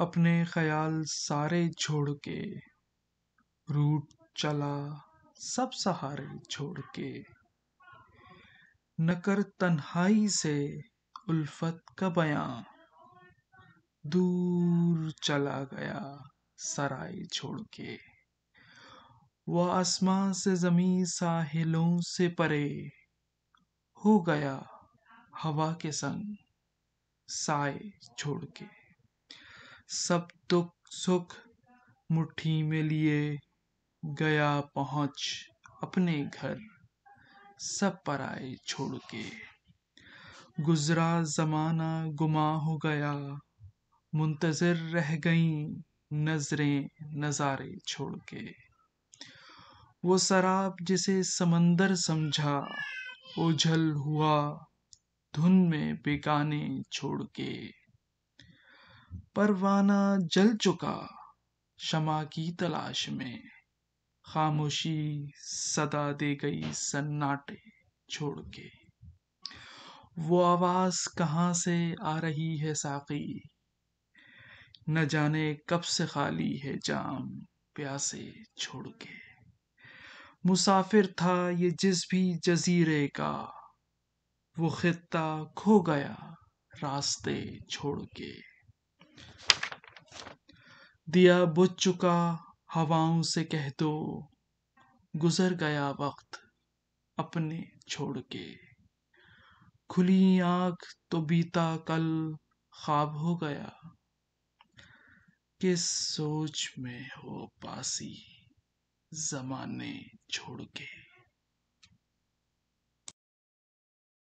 अपने ख्याल सारे छोड़ के रूट चला सब सहारे छोड़ के नकर तन्हाई से उल्फत का बयां दूर चला गया सराय छोड़ के वह आसमां से जमी साहिलों से परे हो गया हवा के संग साय छोड़ के सब दुख सुख मुट्ठी में लिए गया पहुंच अपने घर सब पर आए छोड़ के गुजरा जमाना गुमा हो गया मुंतज़र रह गई नजरें नज़ारे छोड़ के वो शराब जिसे समंदर समझा ओझल हुआ धुन में बेगाने छोड़ के परवाना जल चुका शमा की तलाश में खामोशी सदा दे गई सन्नाटे छोड़ के वो आवाज कहाँ से आ रही है साकी न जाने कब से खाली है जाम प्यासे छोड़ के मुसाफिर था ये जिस भी जजीरे का वो खत्ता खो गया रास्ते छोड़ के दिया बुझ चुका हवाओं से कह दो गुजर गया वक्त अपने छोड़ के खुली आंख तो बीता कल ख्वाब हो गया किस सोच में हो पासी जमाने छोड़ के